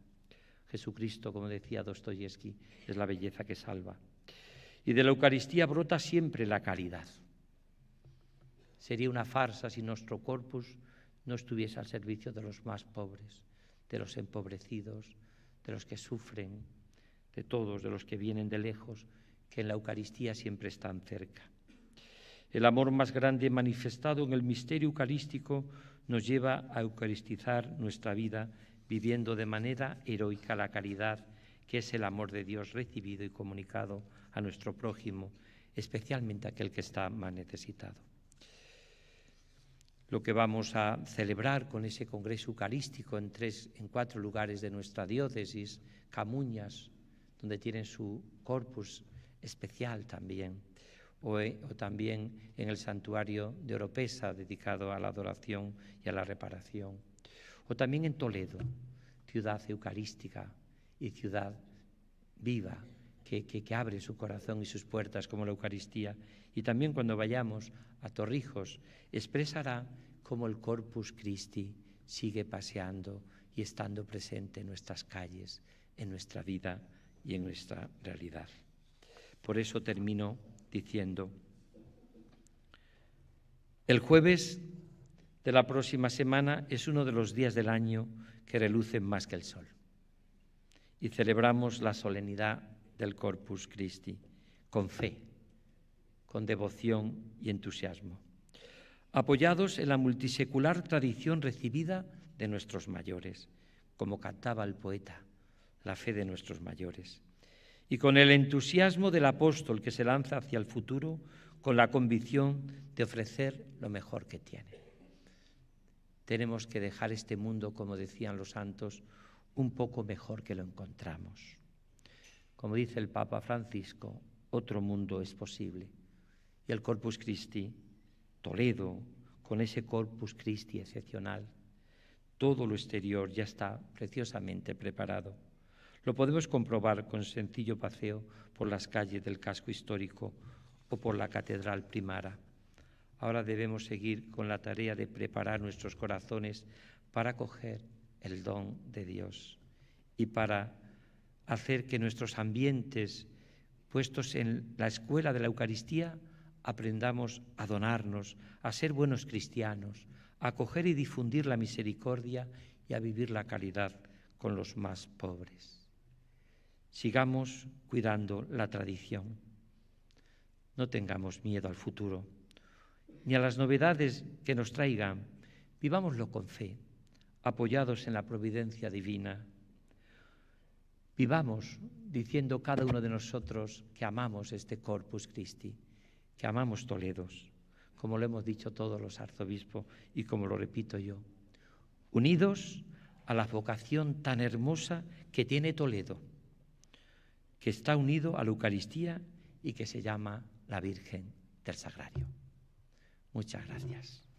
S1: Jesucristo, como decía Dostoyevsky, es la belleza que salva. Y de la Eucaristía brota siempre la caridad. Sería una farsa si nuestro corpus no estuviese al servicio de los más pobres, de los empobrecidos, de los que sufren, de todos, de los que vienen de lejos, que en la Eucaristía siempre están cerca. El amor más grande manifestado en el misterio eucarístico nos lleva a eucaristizar nuestra vida viviendo de manera heroica la caridad, que es el amor de Dios recibido y comunicado a nuestro prójimo, especialmente aquel que está más necesitado. Lo que vamos a celebrar con ese congreso eucarístico en, tres, en cuatro lugares de nuestra diócesis, Camuñas, donde tienen su corpus especial también, o, eh, o también en el santuario de Oropesa dedicado a la adoración y a la reparación, o también en Toledo, ciudad eucarística y ciudad viva que, que, abre su corazón y sus puertas como la Eucaristía. Y también cuando vayamos a Torrijos, expresará cómo el Corpus Christi sigue paseando y estando presente en nuestras calles, en nuestra vida y en nuestra realidad. Por eso termino diciendo, el jueves de la próxima semana es uno de los días del año que relucen más que el sol y celebramos la solemnidad del Corpus Christi con fe, con devoción y entusiasmo, apoyados en la multisecular tradición recibida de nuestros mayores, como cantaba el poeta, la fe de nuestros mayores y con el entusiasmo del apóstol que se lanza hacia el futuro con la convicción de ofrecer lo mejor que tiene. Tenemos que dejar este mundo, como decían los santos, un poco mejor que lo encontramos. Como dice el Papa Francisco, otro mundo es posible. Y el Corpus Christi, Toledo, con ese Corpus Christi excepcional, todo lo exterior ya está preciosamente preparado. Lo podemos comprobar con sencillo paseo por las calles del casco histórico o por la catedral primara. Ahora debemos seguir con la tarea de preparar nuestros corazones para acoger el don de Dios y para hacer que nuestros ambientes puestos en la escuela de la Eucaristía aprendamos a donarnos, a ser buenos cristianos, a acoger y difundir la misericordia y a vivir la caridad con los más pobres. Sigamos cuidando la tradición. No tengamos miedo al futuro, ni a las novedades que nos traigan. Vivámoslo con fe, apoyados en la providencia divina. Vivamos diciendo cada uno de nosotros que amamos este Corpus Christi, que amamos Toledos, como lo hemos dicho todos los arzobispos y como lo repito yo, unidos a la vocación tan hermosa que tiene Toledo que está unido a la Eucaristía y que se llama la Virgen del Sagrario. Muchas gracias.